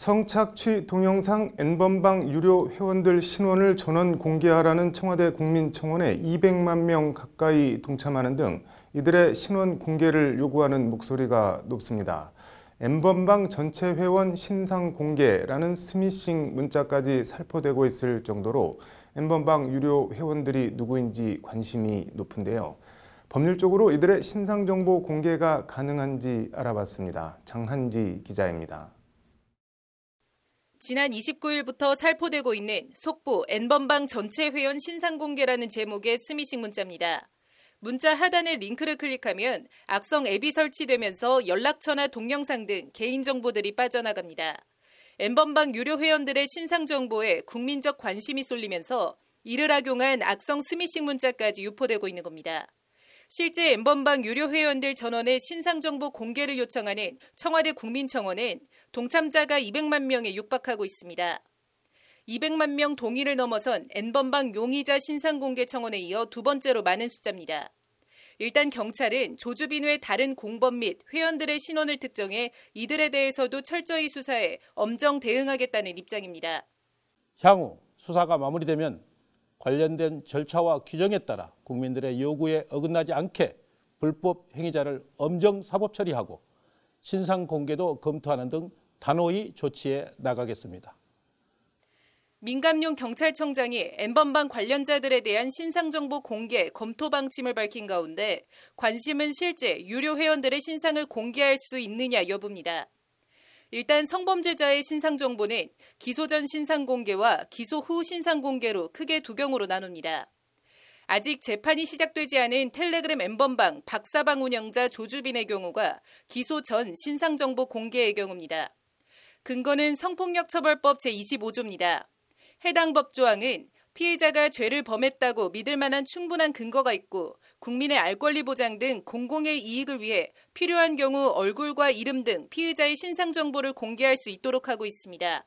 성착취 동영상 N번방 유료 회원들 신원을 전원 공개하라는 청와대 국민청원에 200만 명 가까이 동참하는 등 이들의 신원 공개를 요구하는 목소리가 높습니다. N번방 전체 회원 신상 공개라는 스미싱 문자까지 살포되고 있을 정도로 N번방 유료 회원들이 누구인지 관심이 높은데요. 법률적으로 이들의 신상정보 공개가 가능한지 알아봤습니다. 장한지 기자입니다. 지난 29일부터 살포되고 있는 속보 N번방 전체 회원 신상 공개라는 제목의 스미싱 문자입니다. 문자 하단의 링크를 클릭하면 악성 앱이 설치되면서 연락처나 동영상 등 개인정보들이 빠져나갑니다. N번방 유료 회원들의 신상 정보에 국민적 관심이 쏠리면서 이를 악용한 악성 스미싱 문자까지 유포되고 있는 겁니다. 실제 엠번방 유료 회원들 전원의 신상 정보 공개를 요청하는 청와대 국민청원은 동참자가 200만 명에 육박하고 있습니다. 200만 명 동의를 넘어선 N번방 용의자 신상 공개 청원에 이어 두 번째로 많은 숫자입니다. 일단 경찰은 조주빈 외 다른 공범 및 회원들의 신원을 특정해 이들에 대해서도 철저히 수사해 엄정 대응하겠다는 입장입니다. 향후 수사가 마무리되면 관련된 절차와 규정에 따라 국민들의 요구에 어긋나지 않게 불법 행위자를 엄정 사법 처리하고 신상 공개도 검토하는 등 단호히 조치해 나가겠습니다. 민감용 경찰청장이 엠번방 관련자들에 대한 신상정보 공개 검토 방침을 밝힌 가운데 관심은 실제 유료 회원들의 신상을 공개할 수 있느냐 여부입니다. 일단 성범죄자의 신상 정보는 기소 전 신상 공개와 기소 후 신상 공개로 크게 두경으로 나눕니다. 아직 재판이 시작되지 않은 텔레그램 엠번방 박사방 운영자 조주빈의 경우가 기소 전 신상 정보 공개의 경우입니다. 근거는 성폭력 처벌법 제25조입니다. 해당 법 조항은 피해자가 죄를 범했다고 믿을 만한 충분한 근거가 있고 국민의 알 권리 보장 등 공공의 이익을 위해 필요한 경우 얼굴과 이름 등피의자의 신상 정보를 공개할 수 있도록 하고 있습니다.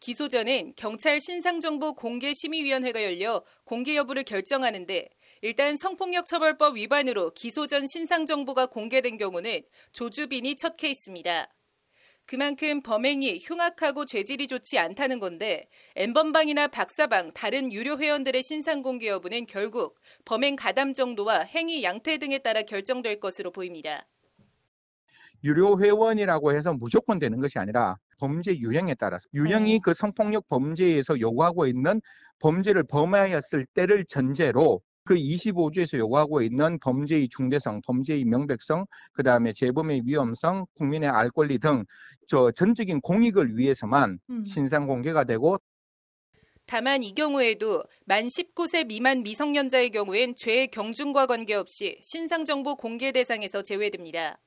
기소 전엔 경찰 신상정보 공개 심의위원회가 열려 공개 여부를 결정하는데 일단 성폭력 처벌법 위반으로 기소 전 신상정보가 공개된 경우는 조주빈이 첫 케이스입니다. 그만큼 범행이 흉악하고 죄질이 좋지 않다는 건데 엠번방이나 박사방 다른 유료 회원들의 신상 공개 여부는 결국 범행 가담 정도와 행위 양태 등에 따라 결정될 것으로 보입니다. 유료 회원이라고 해서 무조건 되는 것이 아니라 범죄 유형에 따라서 유형이 네. 그 성폭력 범죄에서 요구하고 있는 범죄를 범하였을 때를 전제로 그 25조에서 요구하고 있는 범죄의 중대성, 범죄의 명백성, 그 다음에 재범의 위험성, 국민의 알 권리 등 저 전적인 공익을 위해서만 음. 신상 공개가 되고 다만 이 경우에도 만 19세 미만 미성년자의 경우엔 죄의 경중과 관계없이 신상정보 공개 대상에서 제외됩니다.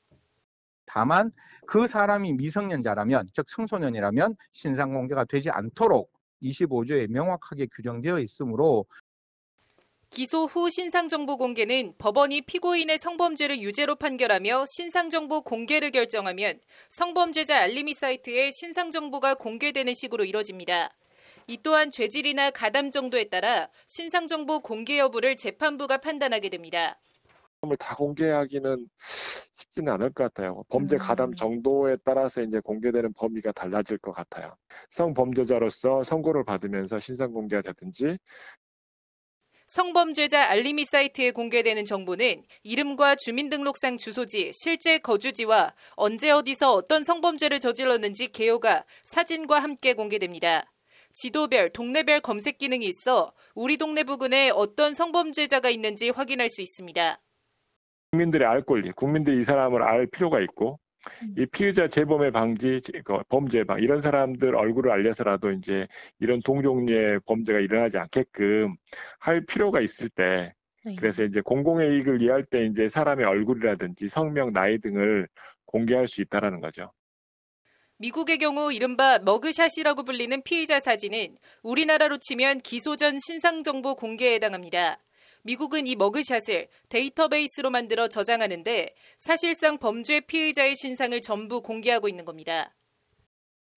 다만 그 사람이 미성년자라면 즉 청소년이라면 신상 공개가 되지 않도록 25조에 명확하게 규정되어 있으므로 기소 후 신상정보 공개는 법원이 피고인의 성범죄를 유죄로 판결하며 신상정보 공개를 결정하면 성범죄자 알림이 사이트에 신상정보가 공개되는 식으로 이뤄집니다. 이 또한 죄질이나 가담 정도에 따라 신상정보 공개 여부를 재판부가 판단하게 됩니다. 다 공개하기는 쉽지는 않을 것 같아요. 범죄 음. 가담 정도에 따라서 이제 공개되는 범위가 달라질 것 같아요. 성범죄자로서 선고를 받으면서 신상 공개가 되든지 성범죄자 알림이 사이트에 공개되는 정보는 이름과 주민등록상 주소지, 실제 거주지와 언제 어디서 어떤 성범죄를 저질렀는지 개요가 사진과 함께 공개됩니다. 지도별, 동네별 검색 기능이 있어 우리 동네 부근에 어떤 성범죄자가 있는지 확인할 수 있습니다. 국민들의 알 권리, 국민들이 이 사람을 알 필요가 있고 음. 이 피의자 재범의 방지, 그 범죄 방 이런 사람들 얼굴을 알려서라도 이제 이런 동종류의 범죄가 일어나지 않게끔 할 필요가 있을 때 네. 그래서 이제 공공의 이익을 이해할 때 이제 사람의 얼굴이라든지 성명, 나이 등을 공개할 수 있다라는 거죠. 미국의 경우 이른바 머그샷이라고 불리는 피의자 사진은 우리나라로 치면 기소 전 신상 정보 공개에 해당합니다. 미국은 이 머그샷을 데이터베이스로 만들어 저장하는데 사실상 범죄 피의자의 신상을 전부 공개하고 있는 겁니다.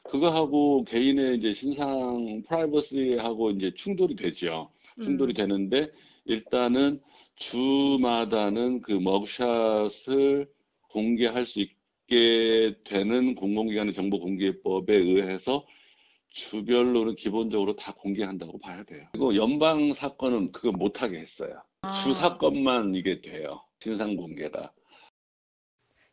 그거하고 개인의 이제 신상 프라이버시하고 이제 충돌이 되죠. 충돌이 음. 되는데 일단은 주마다는 그 머그샷을 공개할 수 있게 되는 공공기관의 정보 공개법에 의해서 주별로는 기본적으로 다 공개한다고 봐야 돼요. 그리고 연방 사건은 그거 못하게 했어요. 아. 주 사건만 이게 돼요. 진상 공개가.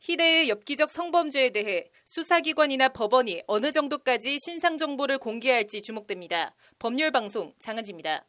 희대의 엽기적 성범죄에 대해 수사기관이나 법원이 어느 정도까지 신상 정보를 공개할지 주목됩니다. 법률 방송 장은지입니다.